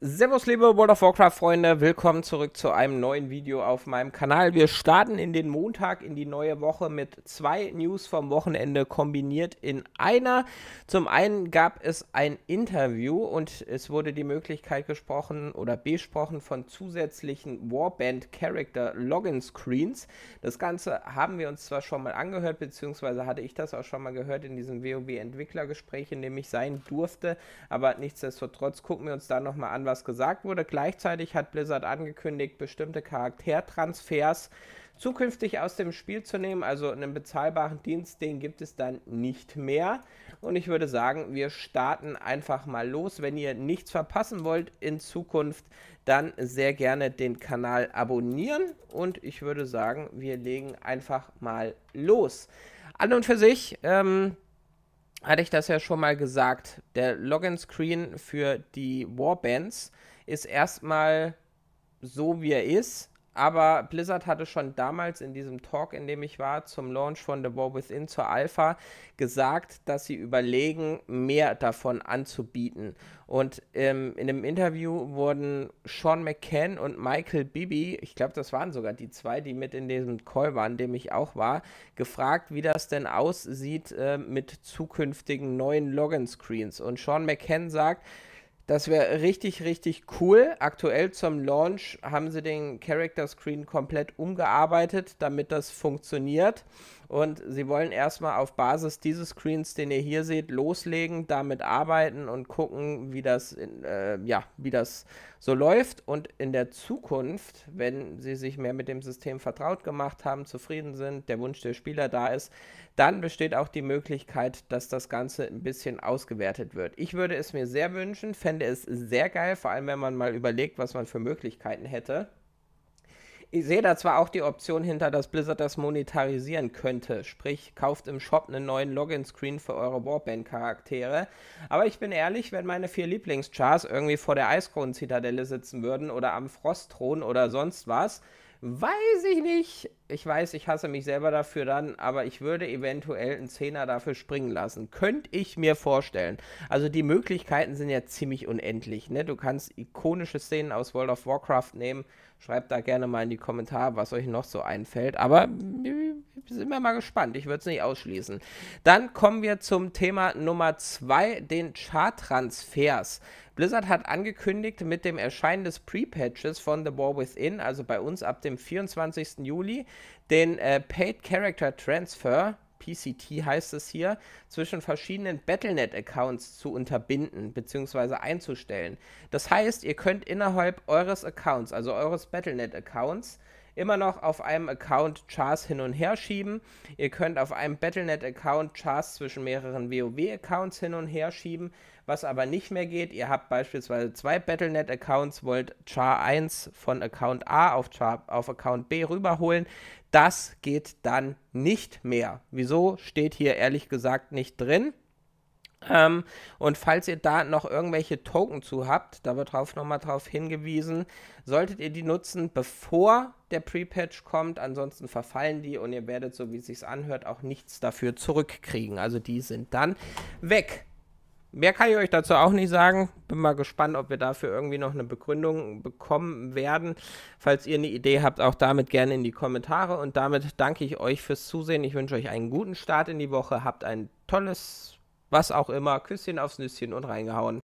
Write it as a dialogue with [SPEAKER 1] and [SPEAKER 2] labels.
[SPEAKER 1] Servus liebe World of Warcraft Freunde, willkommen zurück zu einem neuen Video auf meinem Kanal. Wir starten in den Montag in die neue Woche mit zwei News vom Wochenende kombiniert in einer. Zum einen gab es ein Interview und es wurde die Möglichkeit gesprochen oder besprochen von zusätzlichen Warband Character Login Screens. Das Ganze haben wir uns zwar schon mal angehört, beziehungsweise hatte ich das auch schon mal gehört in diesem WoW Entwicklergespräch, in dem ich sein durfte, aber nichtsdestotrotz gucken wir uns da nochmal an, was gesagt wurde. Gleichzeitig hat Blizzard angekündigt, bestimmte Charaktertransfers zukünftig aus dem Spiel zu nehmen. Also einen bezahlbaren Dienst, den gibt es dann nicht mehr. Und ich würde sagen, wir starten einfach mal los. Wenn ihr nichts verpassen wollt in Zukunft, dann sehr gerne den Kanal abonnieren. Und ich würde sagen, wir legen einfach mal los. An und für sich. Ähm, hatte ich das ja schon mal gesagt. Der Login-Screen für die Warbands ist erstmal so, wie er ist, aber Blizzard hatte schon damals in diesem Talk, in dem ich war, zum Launch von The War Within zur Alpha gesagt, dass sie überlegen, mehr davon anzubieten. Und ähm, in einem Interview wurden Sean McCann und Michael Bibi, ich glaube, das waren sogar die zwei, die mit in diesem Call waren, dem ich auch war, gefragt, wie das denn aussieht äh, mit zukünftigen neuen Login-Screens. Und Sean McCann sagt, das wäre richtig, richtig cool. Aktuell zum Launch haben sie den Character Screen komplett umgearbeitet, damit das funktioniert und sie wollen erstmal auf Basis dieses Screens, den ihr hier seht, loslegen, damit arbeiten und gucken, wie das, in, äh, ja, wie das so läuft und in der Zukunft, wenn sie sich mehr mit dem System vertraut gemacht haben, zufrieden sind, der Wunsch der Spieler da ist, dann besteht auch die Möglichkeit, dass das Ganze ein bisschen ausgewertet wird. Ich würde es mir sehr wünschen, fände es sehr geil, vor allem wenn man mal überlegt, was man für Möglichkeiten hätte. Ich sehe da zwar auch die Option hinter, dass Blizzard das monetarisieren könnte, sprich, kauft im Shop einen neuen Login-Screen für eure Warband-Charaktere. Aber ich bin ehrlich, wenn meine vier Lieblingschars irgendwie vor der Eiskronen-Zitadelle sitzen würden oder am Frostthron oder sonst was, Weiß ich nicht. Ich weiß, ich hasse mich selber dafür dann, aber ich würde eventuell einen Zehner dafür springen lassen. Könnte ich mir vorstellen. Also die Möglichkeiten sind ja ziemlich unendlich. Ne? Du kannst ikonische Szenen aus World of Warcraft nehmen. Schreibt da gerne mal in die Kommentare, was euch noch so einfällt. Aber sind wir mal gespannt. Ich würde es nicht ausschließen. Dann kommen wir zum Thema Nummer zwei, den Chart-Transfers. Blizzard hat angekündigt, mit dem Erscheinen des Pre-Patches von The War Within, also bei uns ab dem 24. Juli, den äh, Paid Character Transfer PCT heißt es hier, zwischen verschiedenen Battlenet-Accounts zu unterbinden bzw. einzustellen. Das heißt, ihr könnt innerhalb eures Accounts, also eures Battlenet-Accounts, immer noch auf einem Account Chars hin und her schieben. Ihr könnt auf einem Battlenet-Account Chars zwischen mehreren WoW-Accounts hin und her schieben. Was aber nicht mehr geht, ihr habt beispielsweise zwei Battlenet-Accounts, wollt Char 1 von Account A auf, Char, auf Account B rüberholen. Das geht dann nicht mehr. Wieso steht hier ehrlich gesagt nicht drin? Ähm, und falls ihr da noch irgendwelche Token zu habt, da wird drauf nochmal drauf hingewiesen, solltet ihr die nutzen, bevor der Pre-Patch kommt, ansonsten verfallen die und ihr werdet, so wie es sich anhört, auch nichts dafür zurückkriegen. Also die sind dann weg. Mehr kann ich euch dazu auch nicht sagen. Bin mal gespannt, ob wir dafür irgendwie noch eine Begründung bekommen werden. Falls ihr eine Idee habt, auch damit gerne in die Kommentare. Und damit danke ich euch fürs Zusehen. Ich wünsche euch einen guten Start in die Woche. Habt ein tolles was auch immer, Küsschen aufs Nüsschen und reingehauen.